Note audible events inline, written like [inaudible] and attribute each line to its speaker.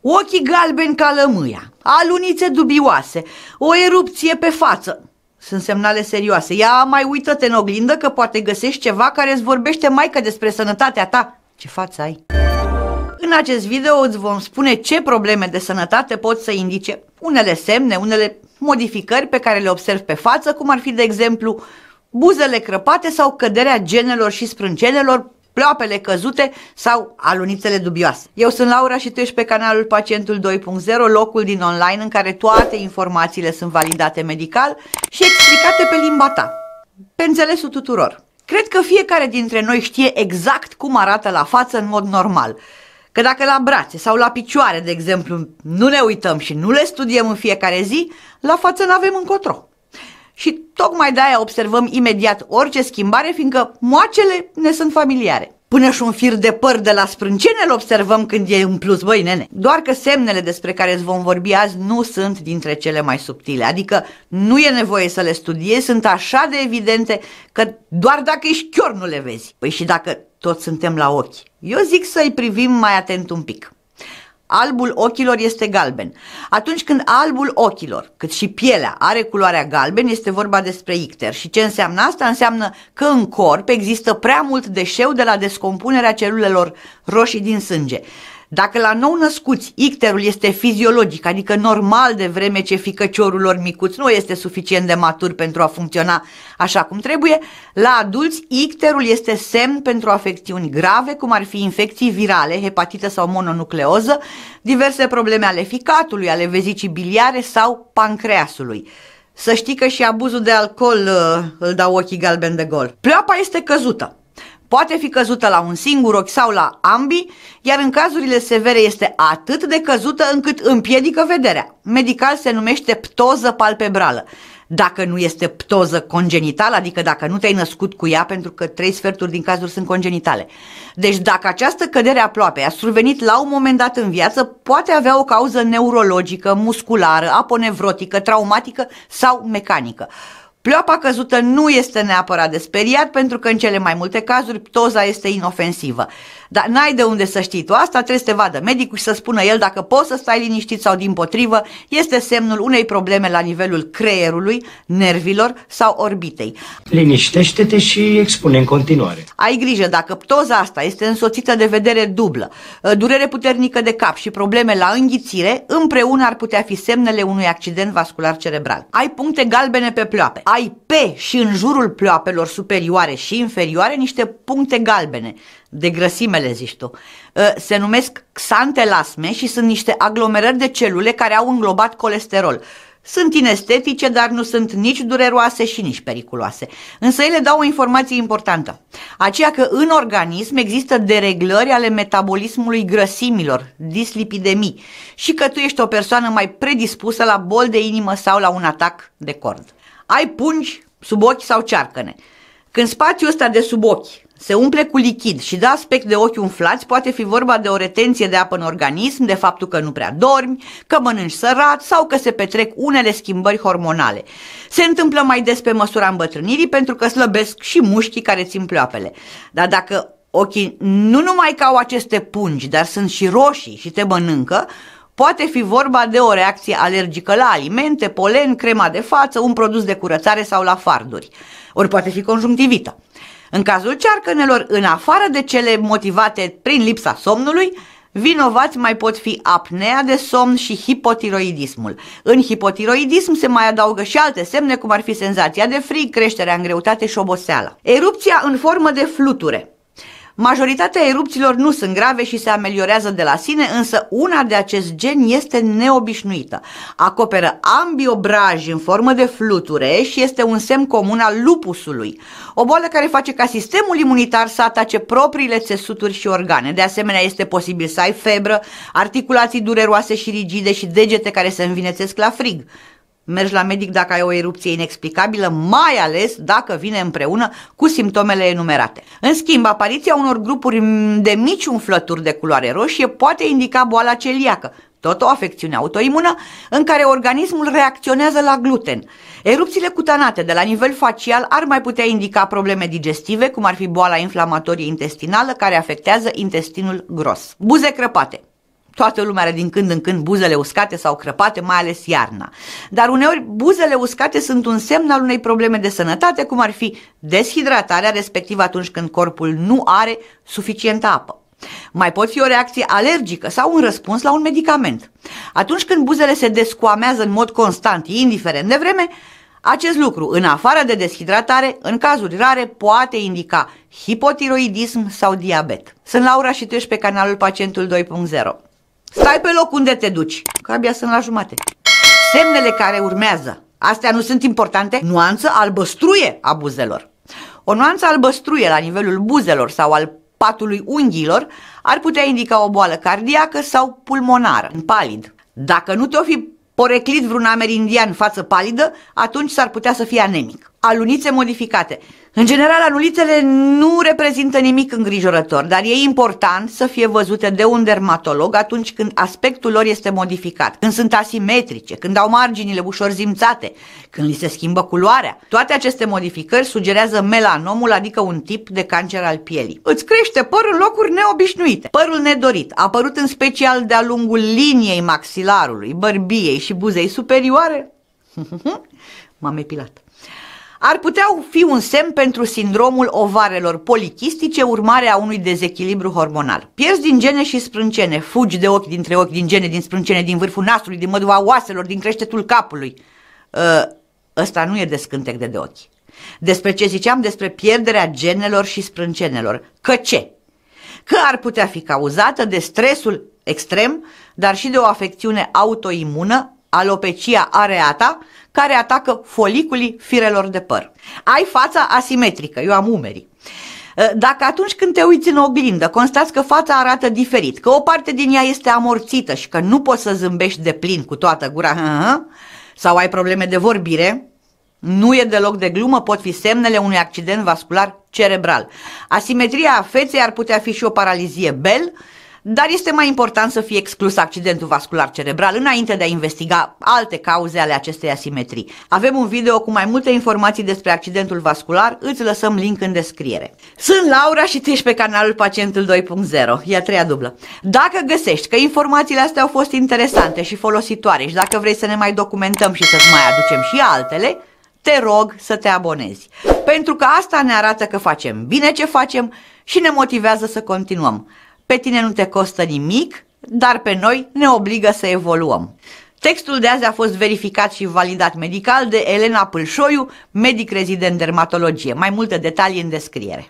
Speaker 1: ochii galbeni ca lămâia, alunițe dubioase, o erupție pe față. Sunt semnale serioase. Ia mai uită-te în oglindă că poate găsești ceva care îți vorbește mai că despre sănătatea ta. Ce față ai? În acest video îți vom spune ce probleme de sănătate pot să indice unele semne, unele modificări pe care le observi pe față, cum ar fi, de exemplu, buzele crăpate sau căderea genelor și sprâncenelor ploapele căzute sau alunițele dubioase. Eu sunt Laura și tu ești pe canalul Pacientul 2.0, locul din online în care toate informațiile sunt validate medical și explicate pe limba ta, pe înțelesul tuturor. Cred că fiecare dintre noi știe exact cum arată la față în mod normal. Că dacă la brațe sau la picioare, de exemplu, nu ne uităm și nu le studiem în fiecare zi, la față nu avem încotro și tocmai de aia observăm imediat orice schimbare, fiindcă moacele ne sunt familiare. Până și un fir de păr de la sprâncene îl observăm când e în plus, băi nene. Doar că semnele despre care îți vom vorbi azi nu sunt dintre cele mai subtile, adică nu e nevoie să le studiezi, sunt așa de evidente că doar dacă ești chior nu le vezi. Păi și dacă toți suntem la ochi, eu zic să-i privim mai atent un pic. Albul ochilor este galben. Atunci când albul ochilor, cât și pielea, are culoarea galben, este vorba despre icter. Și ce înseamnă asta? Înseamnă că în corp există prea mult deșeu de la descompunerea celulelor roșii din sânge. Dacă la nou născuți icterul este fiziologic, adică normal de vreme ce ficăciorul lor micuț nu este suficient de matur pentru a funcționa așa cum trebuie, la adulți icterul este semn pentru afecțiuni grave, cum ar fi infecții virale, hepatită sau mononucleoză, diverse probleme ale ficatului, ale vezicii biliare sau pancreasului. Să știi că și abuzul de alcool uh, îl dau ochii galben de gol. Pleoapa este căzută. Poate fi căzută la un singur ochi sau la ambii, iar în cazurile severe este atât de căzută încât împiedică vederea. Medical se numește ptoză palpebrală. Dacă nu este ptoză congenitală, adică dacă nu te-ai născut cu ea, pentru că trei sferturi din cazuri sunt congenitale. Deci dacă această cădere aproape a survenit la un moment dat în viață, poate avea o cauză neurologică, musculară, aponevrotică, traumatică sau mecanică. Pleoapa căzută nu este neapărat de speriat pentru că în cele mai multe cazuri ptoza este inofensivă. Dar n-ai de unde să știi tu asta, trebuie să te vadă medicul și să spună el dacă poți să stai liniștit sau din potrivă, este semnul unei probleme la nivelul creierului, nervilor sau orbitei. Liniștește-te și expune în continuare. Ai grijă dacă ptoza asta este însoțită de vedere dublă, ă, durere puternică de cap și probleme la înghițire, împreună ar putea fi semnele unui accident vascular cerebral. Ai puncte galbene pe ploape, ai ai pe și în jurul pleoapelor superioare și inferioare niște puncte galbene, de grăsime le zici tu. Ă, se numesc xantelasme și sunt niște aglomerări de celule care au înglobat colesterol. Sunt inestetice, dar nu sunt nici dureroase și nici periculoase. Însă ele dau o informație importantă, aceea că în organism există dereglări ale metabolismului grăsimilor, dislipidemii, și că tu ești o persoană mai predispusă la bol de inimă sau la un atac de cord. Ai pungi sub ochi sau cearcăne. Când spațiul ăsta de sub ochi se umple cu lichid și dă aspect de ochi umflați, poate fi vorba de o retenție de apă în organism, de faptul că nu prea dormi, că mănânci sărat sau că se petrec unele schimbări hormonale. Se întâmplă mai des pe măsura îmbătrânirii pentru că slăbesc și mușchii care țin pleoapele. Dar dacă ochii nu numai că au aceste pungi, dar sunt și roșii și te mănâncă, Poate fi vorba de o reacție alergică la alimente, polen, crema de față, un produs de curățare sau la farduri. Ori poate fi conjunctivită. În cazul cearcănelor, în afară de cele motivate prin lipsa somnului, Vinovați mai pot fi apnea de somn și hipotiroidismul. În hipotiroidism se mai adaugă și alte semne, cum ar fi senzația de frig, creșterea în greutate și oboseala. Erupția în formă de fluture. Majoritatea erupțiilor nu sunt grave și se ameliorează de la sine, însă una de acest gen este neobișnuită. Acoperă ambii obraji în formă de fluture și este un semn comun al lupusului, o boală care face ca sistemul imunitar să atace propriile țesuturi și organe. De asemenea, este posibil să ai febră, articulații dureroase și rigide și degete care se învinețesc la frig. Mergi la medic dacă ai o erupție inexplicabilă, mai ales dacă vine împreună cu simptomele enumerate. În schimb, apariția unor grupuri de mici umflături de culoare roșie poate indica boala celiacă, tot o afecțiune autoimună, în care organismul reacționează la gluten. Erupțiile cutanate de la nivel facial ar mai putea indica probleme digestive, cum ar fi boala inflamatorie intestinală, care afectează intestinul gros. Buze crăpate. Toată lumea are din când în când buzele uscate sau crăpate, mai ales iarna. Dar uneori buzele uscate sunt un semn al unei probleme de sănătate, cum ar fi deshidratarea, respectiv atunci când corpul nu are suficientă apă. Mai pot fi o reacție alergică sau un răspuns la un medicament. Atunci când buzele se descoamează în mod constant, indiferent de vreme, acest lucru, în afară de deshidratare, în cazuri rare, poate indica hipotiroidism sau diabet. Sunt Laura și tu ești pe canalul Pacientul 2.0. Stai pe loc unde te duci, că abia sunt la jumate. Semnele care urmează, astea nu sunt importante, nuanță albăstruie a buzelor. O nuanță albăstruie la nivelul buzelor sau al patului unghiilor ar putea indica o boală cardiacă sau pulmonară, în palid. Dacă nu te-o fi poreclit vreun amerindian față palidă, atunci s-ar putea să fie anemic. Alunițe modificate. În general, anulițele nu reprezintă nimic îngrijorător, dar e important să fie văzute de un dermatolog atunci când aspectul lor este modificat, când sunt asimetrice, când au marginile ușor zimțate, când li se schimbă culoarea. Toate aceste modificări sugerează melanomul, adică un tip de cancer al pielii. Îți crește părul în locuri neobișnuite. Părul nedorit, apărut în special de-a lungul liniei maxilarului, bărbiei și buzei superioare, [laughs] m-am epilat ar putea fi un semn pentru sindromul ovarelor polichistice, urmare a unui dezechilibru hormonal. Pierzi din gene și sprâncene, fugi de ochi dintre ochi, din gene, din sprâncene, din vârful nasului, din măduva oaselor, din creștetul capului. Uh, ăsta nu e de scântec de, de ochi. Despre ce ziceam despre pierderea genelor și sprâncenelor. Că ce? Că ar putea fi cauzată de stresul extrem, dar și de o afecțiune autoimună, alopecia areata, care atacă foliculii firelor de păr. Ai fața asimetrică, eu am umerii. Ă, dacă atunci când te uiți în oglindă constați că fața arată diferit, că o parte din ea este amorțită și că nu poți să zâmbești de plin cu toată gura, sau ai probleme de vorbire, nu e deloc de glumă, pot fi semnele unui accident vascular cerebral. Asimetria feței ar putea fi și o paralizie bel, dar este mai important să fie exclus accidentul vascular cerebral înainte de a investiga alte cauze ale acestei asimetrii. Avem un video cu mai multe informații despre accidentul vascular, îți lăsăm link în descriere. Sunt Laura și tu ești pe canalul Pacientul 2.0, e a treia dublă. Dacă găsești că informațiile astea au fost interesante și folositoare și dacă vrei să ne mai documentăm și să-ți mai aducem și altele, te rog să te abonezi. Pentru că asta ne arată că facem bine ce facem și ne motivează să continuăm. Pe tine nu te costă nimic, dar pe noi ne obligă să evoluăm. Textul de azi a fost verificat și validat medical de Elena Pâlșoiu, medic rezident dermatologie. Mai multe detalii în descriere.